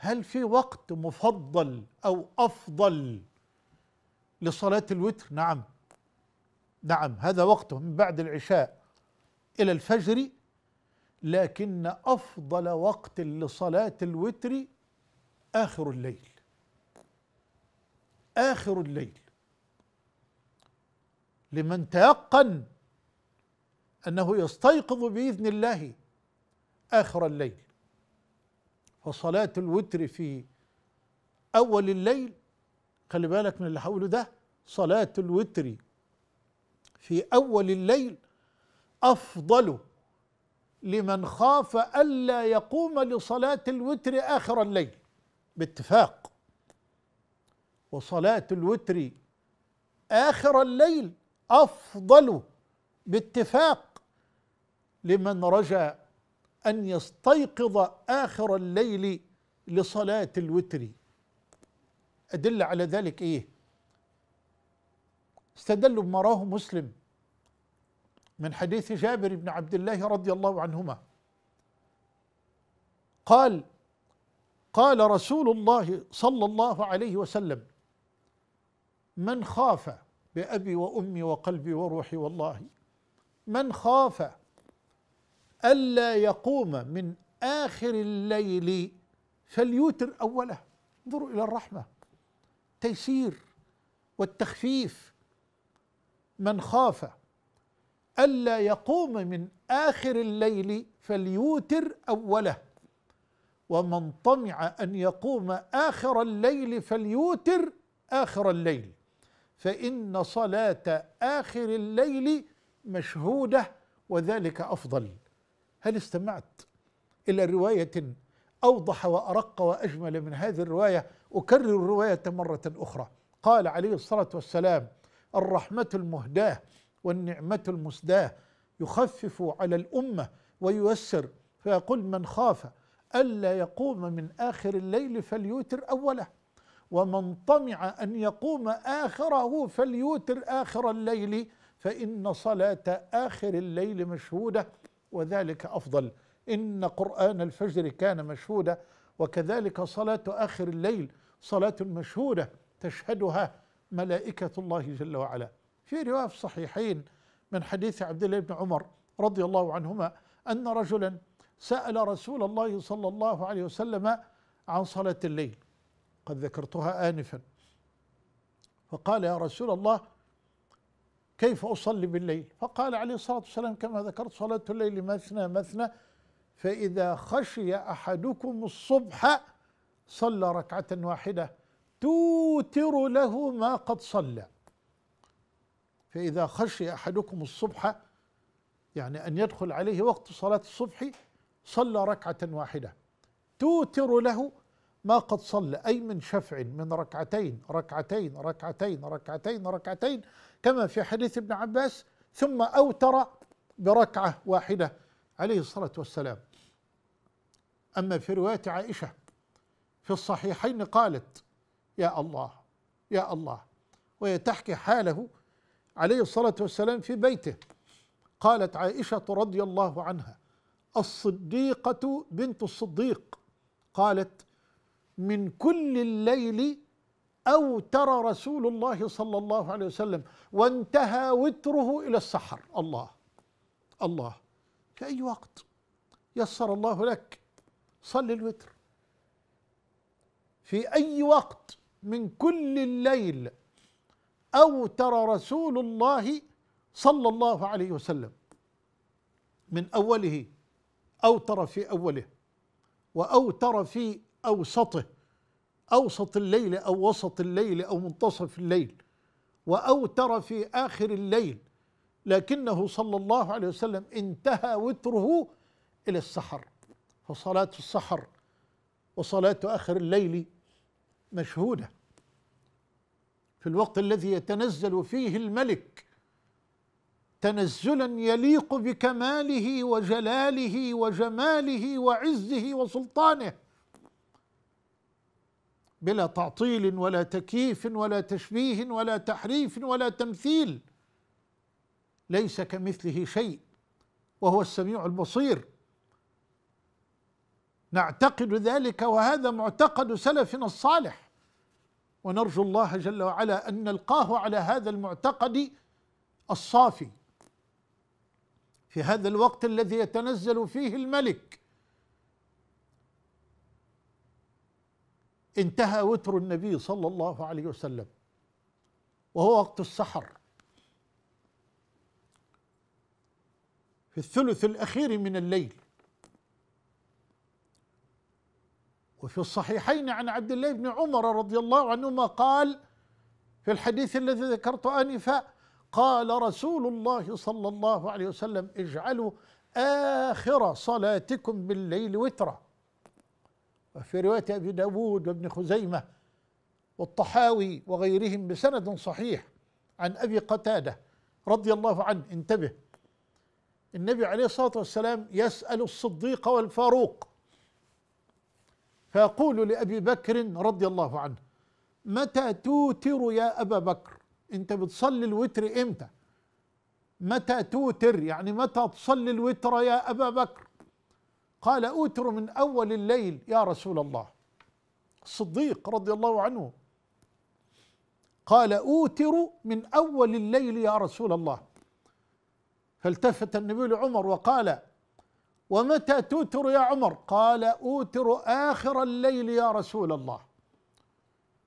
هل في وقت مفضل او افضل لصلاه الوتر نعم نعم هذا وقته من بعد العشاء الى الفجر لكن افضل وقت لصلاه الوتر اخر الليل اخر الليل لمن تيقن انه يستيقظ باذن الله اخر الليل وصلاة الوتر في أول الليل خلي بالك من اللي هقوله ده صلاة الوتر في أول الليل أفضل لمن خاف ألا يقوم لصلاة الوتر آخر الليل باتفاق وصلاة الوتر آخر الليل أفضل باتفاق لمن رجا أن يستيقظ آخر الليل لصلاة الوتر أدل على ذلك إيه استدلوا بما راه مسلم من حديث جابر بن عبد الله رضي الله عنهما قال قال رسول الله صلى الله عليه وسلم من خاف بأبي وأمي وقلبي وروحي والله من خاف ألا يقوم من آخر الليل فليوتر أوله انظروا إلى الرحمة تيسير والتخفيف من خاف ألا يقوم من آخر الليل فليوتر أوله ومن طمع أن يقوم آخر الليل فليوتر آخر الليل فإن صلاة آخر الليل مشهودة وذلك أفضل هل استمعت إلى رواية أوضح وأرق وأجمل من هذه الرواية أكرر الرواية مرة أخرى قال عليه الصلاة والسلام الرحمة المهداة والنعمة المسداة يخفف على الأمة وييسر فيقول من خاف ألا يقوم من آخر الليل فليوتر أوله ومن طمع أن يقوم آخره فليوتر آخر الليل فإن صلاة آخر الليل مشهودة وذلك أفضل إن قرآن الفجر كان مشهودا وكذلك صلاة آخر الليل صلاة مشهودة تشهدها ملائكة الله جل وعلا في رواية في الصحيحين من حديث عبد الله بن عمر رضي الله عنهما أن رجلا سأل رسول الله صلى الله عليه وسلم عن صلاة الليل قد ذكرتها آنفا فقال يا رسول الله كيف أصلي بالليل فقال عليه الصلاة والسلام كما ذكرت صلاة الليل مثنى مثنى فإذا خشي أحدكم الصبح صلى ركعة واحدة توتر له ما قد صلى فإذا خشي أحدكم الصبح يعني أن يدخل عليه وقت صلاة الصبح صلى ركعة واحدة توتر له ما قد صلى أي من شفع من ركعتين ركعتين ركعتين ركعتين ركعتين كما في حديث ابن عباس ثم أوتر بركعة واحدة عليه الصلاة والسلام أما في رواية عائشة في الصحيحين قالت يا الله يا الله وهي تحكي حاله عليه الصلاة والسلام في بيته قالت عائشة رضي الله عنها الصديقة بنت الصديق قالت من كل الليل أو ترى رسول الله صلى الله عليه وسلم وانتهى وتره إلى السحر الله الله في أي وقت يسر الله لك صلي الوتر في أي وقت من كل الليل أو ترى رسول الله صلى الله عليه وسلم من أوله أوتر في أوله وأوتر في أوسطه أوسط الليل أو وسط الليل أو منتصف الليل وأوتر في آخر الليل لكنه صلى الله عليه وسلم انتهى وتره إلى السحر فصلاة السحر وصلاة آخر الليل مشهودة في الوقت الذي يتنزل فيه الملك تنزلا يليق بكماله وجلاله وجماله وعزه وسلطانه بلا تعطيل ولا تكييف ولا تشبيه ولا تحريف ولا تمثيل ليس كمثله شيء وهو السميع البصير نعتقد ذلك وهذا معتقد سلفنا الصالح ونرجو الله جل وعلا ان نلقاه على هذا المعتقد الصافي في هذا الوقت الذي يتنزل فيه الملك انتهى وتر النبي صلى الله عليه وسلم وهو وقت السحر في الثلث الأخير من الليل وفي الصحيحين عن عبد الله بن عمر رضي الله عنهما قال في الحديث الذي ذكرت آنفا قال رسول الله صلى الله عليه وسلم اجعلوا آخر صلاتكم بالليل وترا وفي رواية أبي داود وابن خزيمة والطحاوي وغيرهم بسند صحيح عن أبي قتادة رضي الله عنه انتبه النبي عليه الصلاة والسلام يسأل الصديق والفاروق فيقول لأبي بكر رضي الله عنه متى توتر يا أبا بكر أنت بتصلي الوتر إمتى متى توتر يعني متى تصلي الوتر يا أبا بكر قال أوتر من أول الليل يا رسول الله الصديق رضي الله عنه قال أوتر من أول الليل يا رسول الله فالتفت النبي لعمر وقال ومتى توتر يا عمر قال أوتر آخر الليل يا رسول الله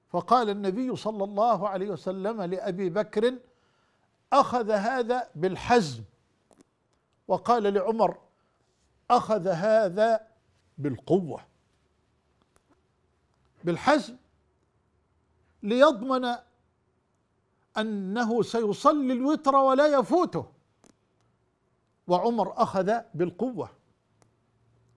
فقال النبي صلى الله عليه وسلم لأبي بكر أخذ هذا بالحزم وقال لعمر أخذ هذا بالقوة بالحزم ليضمن أنه سيصلي الوتر ولا يفوته وعمر أخذ بالقوة